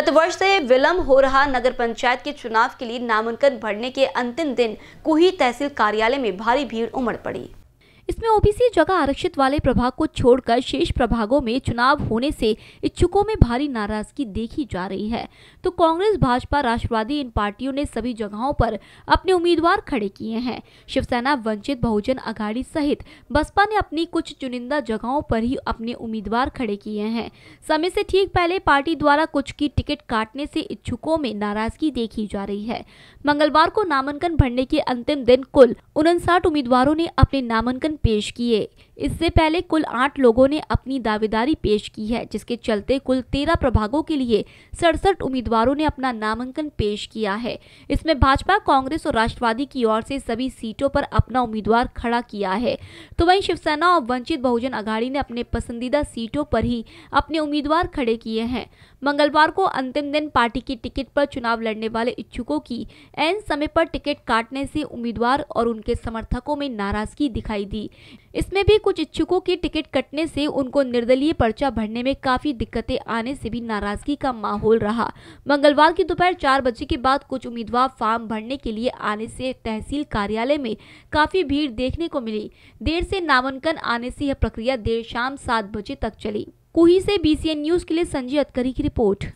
गत वर्ष से विलंब हो रहा नगर पंचायत के चुनाव के लिए नामांकन भरने के अंतिम दिन कुही तहसील कार्यालय में भारी भीड़ उमड़ पड़ी इसमें ओबीसी जगह आरक्षित वाले प्रभाग को छोड़कर शेष प्रभागों में चुनाव होने से इच्छुकों में भारी नाराजगी देखी जा रही है तो कांग्रेस भाजपा राष्ट्रवादी इन पार्टियों ने सभी जगहों पर अपने उम्मीदवार खड़े किए हैं शिवसेना वंचित बहुजन अघाड़ी सहित बसपा ने अपनी कुछ चुनिंदा जगहों पर ही अपने उम्मीदवार खड़े किए हैं समय से ठीक पहले पार्टी द्वारा कुछ की टिकट काटने से इच्छुकों में नाराजगी देखी जा रही है मंगलवार को नामांकन भरने के अंतिम दिन कुल उनसाठ उम्मीदवारों ने अपने नामांकन आवेदन पेश किए इससे पहले कुल आठ लोगों ने अपनी दावेदारी पेश की है जिसके चलते कुल तेरह प्रभागों के लिए सड़सठ उम्मीदवारों ने अपना नामांकन पेश किया है इसमें भाजपा कांग्रेस और राष्ट्रवादी की ओर से सभी सीटों पर अपना उम्मीदवार खड़ा किया है तो वहीं शिवसेना और वंचित बहुजन अघाड़ी ने अपने पसंदीदा सीटों पर ही अपने उम्मीदवार खड़े किए हैं मंगलवार को अंतिम दिन पार्टी की टिकट पर चुनाव लड़ने वाले इच्छुकों की एन समय पर टिकट काटने से उम्मीदवार और उनके समर्थकों में नाराजगी दिखाई दी थी इसमें भी कुछ इच्छुकों की टिकट कटने से उनको निर्दलीय पर्चा भरने में काफी दिक्कतें आने से भी नाराजगी का माहौल रहा मंगलवार की दोपहर चार बजे के बाद कुछ उम्मीदवार फॉर्म भरने के लिए आने से तहसील कार्यालय में काफी भीड़ देखने को मिली देर से नामांकन आने से यह प्रक्रिया देर शाम सात बजे तक चली कुही से बीसीएन न्यूज के लिए संजय अतकरी की रिपोर्ट